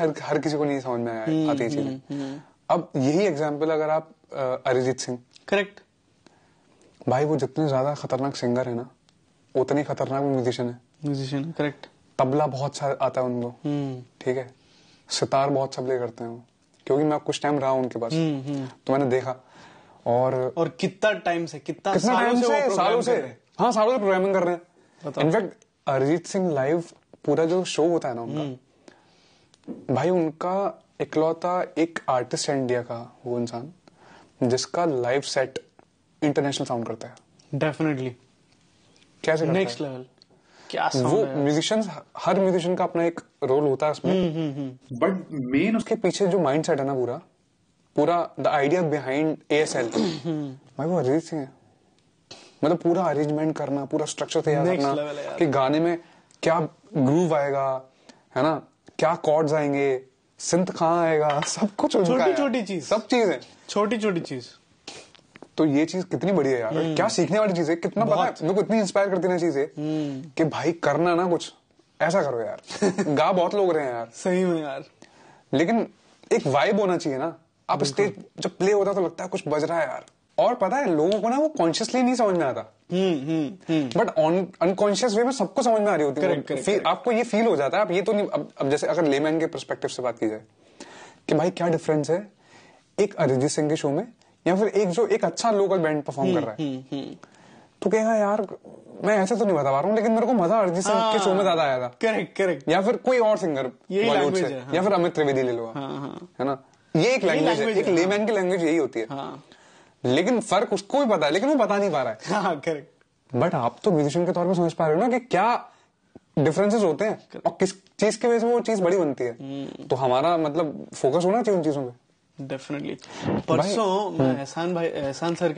हर हर किसी को नहीं समझ में हम्म, आती चीजें हम्म, हम्म। अब यही एग्जाम्पल अगर आप अरिजीत सिंह करेक्ट भाई वो जितने ज्यादा खतरनाक सिंगर है ना उतने खतरनाक म्यूजिशियन है म्यूजिशियन करेक्ट तबला बहुत सारा आता है उनको ठीक है सितार बहुत सब ले करते हैं वो क्योंकि मैं कुछ टाइम रहा उनके पास तो मैंने देखा और और कितना टाइम से कितना कितना टाइम से, से सालों से हाँ सालों से प्रोग्रामिंग कर रहे हैं इनफैक्ट अरिजीत सिंह लाइव पूरा जो शो होता है ना उनका भाई उनका इकलौता एक आर्टिस्ट है इंडिया का वो इंसान जिसका लाइव सेट इंटरनेशनल साउंड करता है डेफिनेटली कैसे नेक्स्ट लेवल क्या वो म्यूजिशियंस हर म्यूजिशियन का अपना एक रोल होता है उसमें बट हम्म, मेन हम्म, हम्म। उसके पीछे जो माइंड सेट है ना पूरा पूरा the idea behind A S L भाई वो अरिजीत सिंह है मतलब पूरा अरेंजमेंट करना पूरा स्ट्रक्चर तैयार करना कि गाने में क्या ग्रूव आएगा है ना क्या कॉर्ड्स आएंगे सिंथ कहाँ आएगा सब कुछ छोटी छोटी चीज सब है छोटी छोटी चीज तो ये चीज कितनी बड़ी है यार हम्म। क्या सीखने वाली चीज है कितना पता है मेरे को इतनी इंस्पायर करती हैं चीजें है हम्म। कि भाई करना ना कुछ ऐसा करो यार गा बहुत लोग रहे हैं यार सही में यार लेकिन एक वाइब होना चाहिए ना आप स्टेज जब प्ले होता तो लगता है कुछ बज रहा है यार और पता है लोगों को ना वो कॉन्शियसली नहीं समझ में आता बट ऑन अनकॉन्शियस वे में सबको समझ में आ रही होती है फिर आपको ये फील हो जाता है आप ये तो नहीं अब, अब जैसे अगर लेमैन के परस्पेक्टिव से बात की जाए कि भाई क्या डिफरेंस है एक अरिजीत सिंह के शो में या फिर एक जो एक अच्छा लोकल बैंड परफॉर्म कर रहा है हम्म, हम्म। तो कहेगा हाँ यार मैं ऐसे तो नहीं बता पा रहा हूँ लेकिन मेरे को मजा अरिजीत सिंह के शो में हाँ। ज्यादा आया था करेक्ट करेक्ट या फिर कोई और सिंगर बॉलीवुड से हाँ। या फिर अमित त्रिवेदी ले लो है ना ये एक लैंग्वेज है एक लेमैन की लैंग्वेज यही होती है लेकिन फर्क उसको भी पता है लेकिन वो बता नहीं पा रहा है बट हाँ, आप तो म्यूजिशियन के तौर पर समझ पा रहे हो ना कि क्या डिफरेंसेस होते हैं और किस चीज के वजह से वो चीज बड़ी बनती है हम्म। तो हमारा मतलब फोकस होना चाहिए उन चीजों में डेफिनेटली परसों हम्म। एहसान भाई एहसान सर